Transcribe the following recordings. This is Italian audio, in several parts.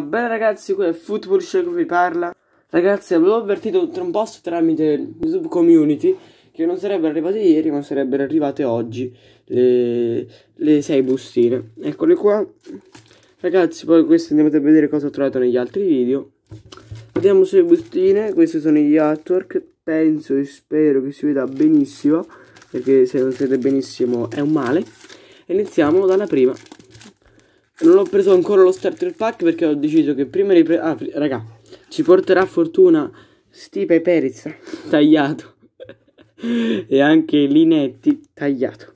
Bene ragazzi, qui è Football Show che vi parla. Ragazzi, avevo avvertito un post tramite YouTube Community che non sarebbero arrivate ieri, ma sarebbero arrivate oggi le, le sei bustine. Eccole qua. Ragazzi, poi queste andiamo a vedere cosa ho trovato negli altri video. Vediamo sulle bustine, questi sono gli artwork. Penso e spero che si veda benissimo, perché se non si vede benissimo è un male. Iniziamo dalla prima. Non ho preso ancora lo starter pack perché ho deciso che prima di... Ah, raga, ci porterà fortuna Stipe Perez tagliato e anche Linetti tagliato.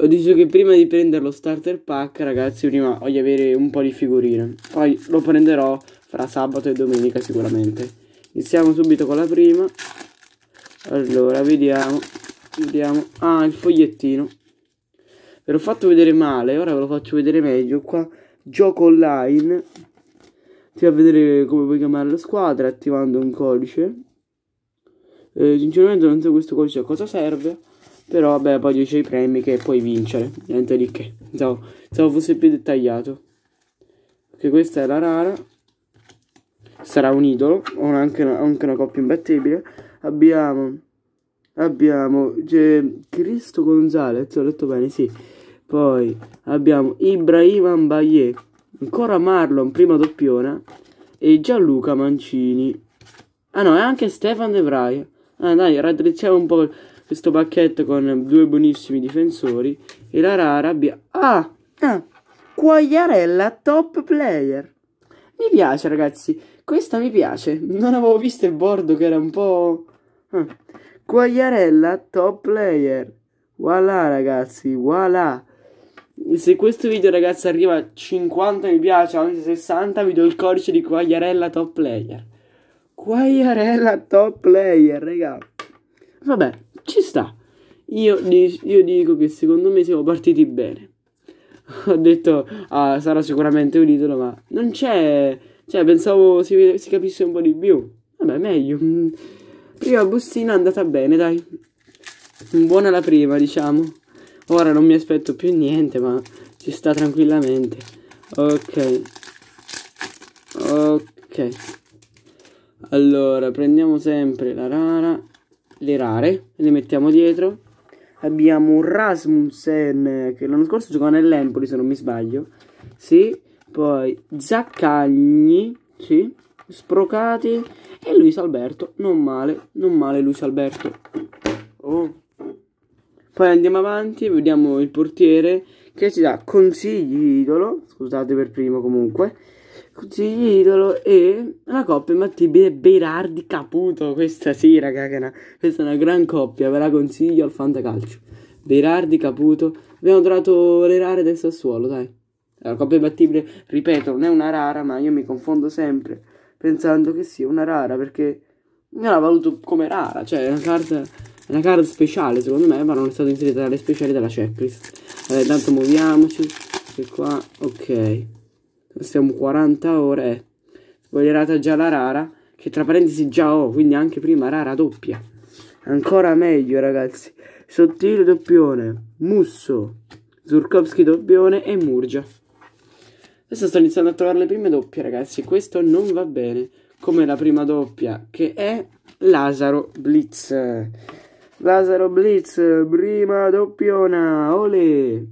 Ho deciso che prima di prendere lo starter pack, ragazzi, prima voglio avere un po' di figurine. Poi lo prenderò fra sabato e domenica sicuramente. Iniziamo subito con la prima. Allora, vediamo. Vediamo. Ah, il fogliettino. Ve l'ho fatto vedere male, ora ve lo faccio vedere meglio. Qua, gioco online. Ti va a vedere come puoi chiamare la squadra attivando un codice. Eh, sinceramente non so questo codice a cosa serve. Però vabbè, poi dice i premi che puoi vincere. Niente di che. Pensavo, pensavo fosse più dettagliato. Perché questa è la rara. Sarà un idolo. o anche una, anche una coppia imbattibile. Abbiamo... Abbiamo Cristo Gonzalez, ho letto bene, sì. Poi abbiamo Ibrahim Mbaye, ancora Marlon, prima doppiona, e Gianluca Mancini. Ah no, è anche Stefan De Vrij. Ah dai, raddrizziamo un po' questo pacchetto con due buonissimi difensori. E la rara abbiamo... Ah! Ah! Quagliarella top player. Mi piace ragazzi, questa mi piace. Non avevo visto il bordo che era un po'... Ah. Quagliarella top player. Voilà ragazzi, voilà se questo video ragazzi arriva a 50 mi piace, anzi 60, vi do il codice di Quagliarella Top Player. Quagliarella Top Player, raga. Vabbè, ci sta. Io, io dico che secondo me siamo partiti bene. Ho detto, ah, sarà sicuramente un titolo, ma non c'è... Cioè, pensavo si, si capisse un po' di più. Vabbè, meglio. Prima bustina è andata bene, dai. Buona la prima, diciamo. Ora non mi aspetto più niente, ma ci sta tranquillamente. Ok. Ok. Allora, prendiamo sempre la rara, le rare, le mettiamo dietro. Abbiamo un Rasmussen che l'anno scorso giocava nell'Empoli, se non mi sbaglio. Sì, poi Zaccagni, sì, Sprocati e Luis Alberto, non male, non male Luis Alberto. Oh. Poi andiamo avanti, vediamo il portiere che ci dà consigli idolo, scusate per primo comunque, consigli idolo e la coppia imbattibile Berardi Caputo. Questa sì, raga, che è una, questa è una gran coppia, ve la consiglio al fantacalcio. Berardi Caputo, abbiamo trovato le rare del Sassuolo, dai. La coppia imbattibile, ripeto, non è una rara, ma io mi confondo sempre pensando che sia una rara perché non la valuto come rara, cioè è una carta una card speciale secondo me ma non è stata inserita dalle speciali della checklist allora, intanto muoviamoci e qua ok siamo 40 ore eh. spoilerata già la rara che tra parentesi già ho quindi anche prima rara doppia ancora meglio ragazzi sottile doppione musso Zurkowski doppione e Murgia adesso sto iniziando a trovare le prime doppie ragazzi questo non va bene come la prima doppia che è Lazaro Blitz Lazaro Blitz, prima doppiona, ole!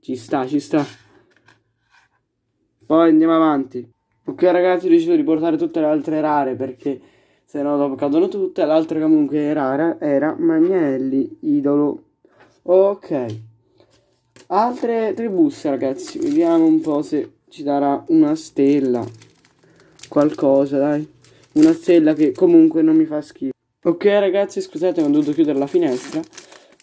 Ci sta, ci sta. Poi andiamo avanti. Ok ragazzi, ho deciso di portare tutte le altre rare perché se no dopo cadono tutte. L'altra comunque rara era Magnelli, idolo. Ok. Altre tre buste ragazzi, vediamo un po' se ci darà una stella. Qualcosa, dai. Una stella che comunque non mi fa schifo. Ok ragazzi scusate ho dovuto chiudere la finestra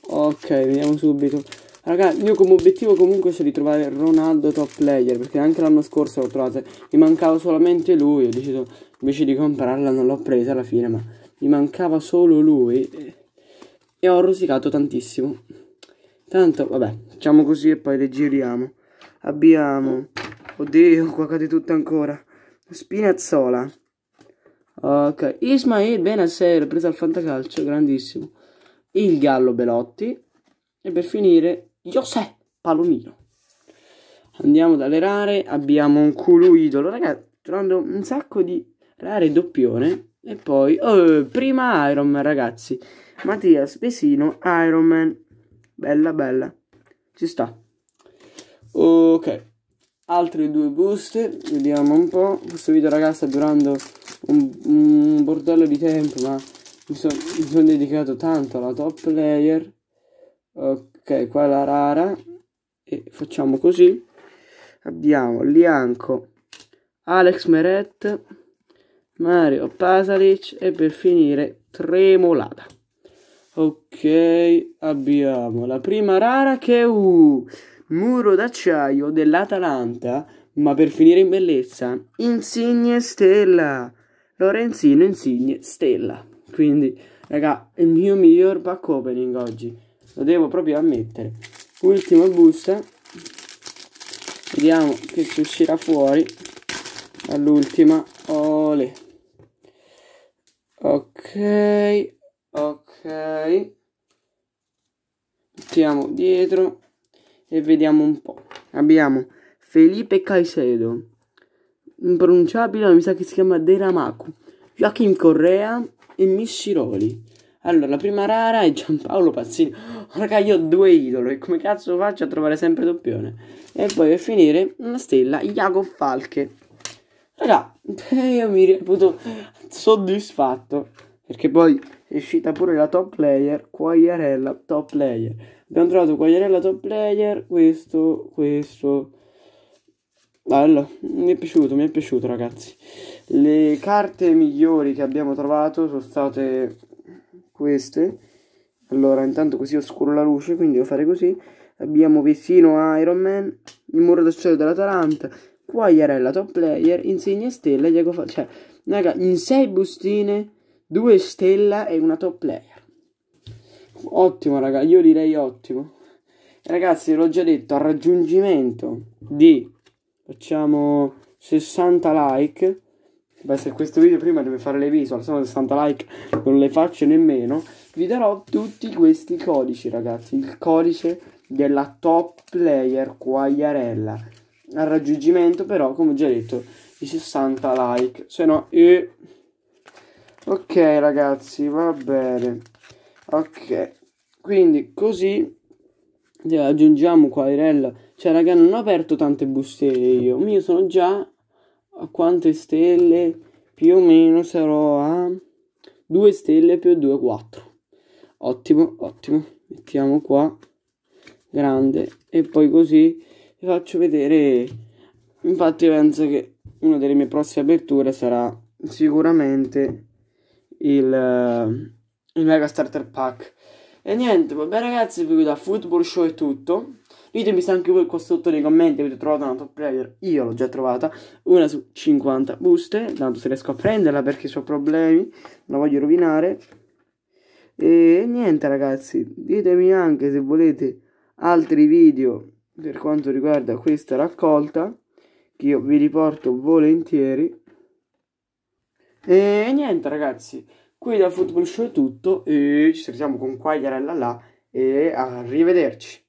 Ok vediamo subito Ragazzi io come obiettivo comunque c'è di trovare Ronaldo top player Perché anche l'anno scorso l'ho trovato Mi mancava solamente lui Ho deciso invece di comprarla non l'ho presa alla fine Ma mi mancava solo lui E ho rosicato tantissimo Tanto vabbè facciamo così e poi le giriamo Abbiamo Oddio qua cade tutto ancora Spinazzola Ok, Ismail Benacer, preso al fantacalcio, grandissimo. Il Gallo Belotti. E per finire, José Palomino. Andiamo dalle rare, abbiamo un culo idolo. Ragazzi, trovando un sacco di rare doppione. E poi, oh, prima Iron Man, ragazzi. Mattias Vesino, Iron Man. Bella, bella. Ci sta. Ok. Altre due buste, vediamo un po'. Questo video, ragazzi, sta durando un, un bordello di tempo, ma mi, so, mi sono dedicato tanto alla top layer. Ok, qua la rara. E facciamo così. Abbiamo Lianco, Alex Meret, Mario Pasalic e per finire Tremolata. Ok, abbiamo la prima rara che è uh, Muro d'acciaio dell'Atalanta, ma per finire in bellezza, Insigne Stella. Lorenzino Insigne Stella. Quindi, raga, il mio miglior pack opening oggi. Lo devo proprio ammettere. Ultima busta. Vediamo che ci uscirà fuori. All'ultima. Ole. Ok. Ok. Mettiamo dietro e vediamo un po'. Abbiamo Felipe Caicedo, impronunciabile, ma mi sa che si chiama Deramaku, Joachim Correa e Mishiroli. Allora, la prima rara è Giampaolo Pazzini. Oh, raga, io ho due idoli, come cazzo faccio a trovare sempre doppione? E poi per finire, una stella, Iago Falche. Raga, io mi reputo soddisfatto. Perché poi è uscita pure la top player, Quagliarella top player. Abbiamo trovato Quagliarella top player, questo, questo, Bello, mi è piaciuto, mi è piaciuto ragazzi. Le carte migliori che abbiamo trovato sono state queste. Allora, intanto così oscuro la luce, quindi devo fare così. Abbiamo Vecino Iron Man, Il muro d'acciaio d'uccello dell'Atalanta, Quagliarella top player, Insegna Stella, Diego Fa... Cioè, raga, in sei bustine, due Stella e una top player. Ottimo, raga, io direi ottimo. Ragazzi, l'ho già detto, al raggiungimento di facciamo 60 like Beh, se questo video prima deve fare le visual, se no 60 like non le faccio nemmeno. Vi darò tutti questi codici, ragazzi. Il codice della top player Quagliarella. Al raggiungimento, però, come ho già detto, i 60 like. Se no, eh... ok, ragazzi, va bene. Ok, quindi così aggiungiamo Quagliarella cioè, raga, non ho aperto tante buste io. Io sono già a quante stelle? Più o meno sarò a due stelle più 2, 4. Ottimo, ottimo. Mettiamo qua. Grande. E poi così vi faccio vedere. Infatti penso che una delle mie prossime aperture sarà sicuramente il, eh, il Mega Starter Pack. E niente, vabbè ragazzi, vi da Football Show è tutto. Ditemi se anche voi qua sotto nei commenti avete trovato una top player. Io l'ho già trovata. Una su 50 buste. Tanto se riesco a prenderla perché ho problemi. Non la voglio rovinare. E niente ragazzi. Ditemi anche se volete altri video per quanto riguarda questa raccolta. Che io vi riporto volentieri. E niente ragazzi. Qui da Football Show è tutto. E ci sentiamo con Quagliarella là. E arrivederci.